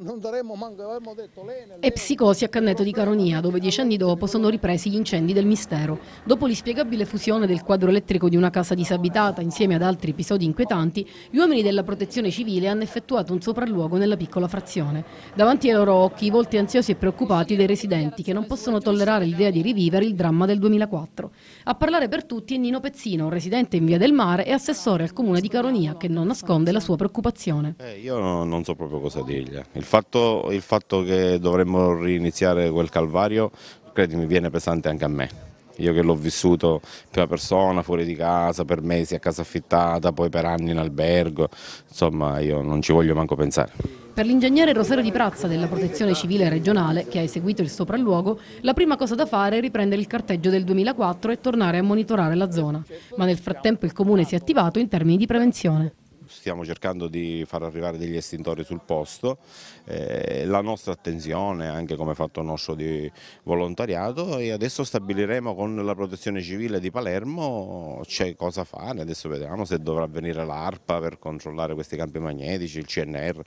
non daremmo manco, avremmo detto l'Enel. E psicosi Canneto di Caronia, dove dieci anni dopo sono ripresi gli incendi del mistero. Dopo l'ispiegabile fusione del quadro elettrico di una casa disabitata insieme ad altri episodi inquietanti, gli uomini della protezione civile hanno effettuato un sopralluogo nella piccola frazione. Davanti ai loro occhi i volti ansiosi e preoccupati dei residenti che non possono tollerare l'idea di rivivere il dramma del 2004. A parlare per tutti è Nino Pezzino, residente in Via del Mare e assessore al comune di Caronia, che non nasconde la sua preoccupazione. Eh, io non so proprio cosa dirgli. Il fatto, il fatto che dovremmo riniziare quel calvario, credimi, viene pesante anche a me io che l'ho vissuto in prima persona, fuori di casa, per mesi a casa affittata, poi per anni in albergo, insomma io non ci voglio manco pensare. Per l'ingegnere Rosario Di Prazza della Protezione Civile Regionale, che ha eseguito il sopralluogo, la prima cosa da fare è riprendere il carteggio del 2004 e tornare a monitorare la zona. Ma nel frattempo il Comune si è attivato in termini di prevenzione stiamo cercando di far arrivare degli estintori sul posto, eh, la nostra attenzione anche come fatto nostro di volontariato e adesso stabiliremo con la protezione civile di Palermo c'è cosa fare, adesso vediamo se dovrà venire l'ARPA per controllare questi campi magnetici, il CNR.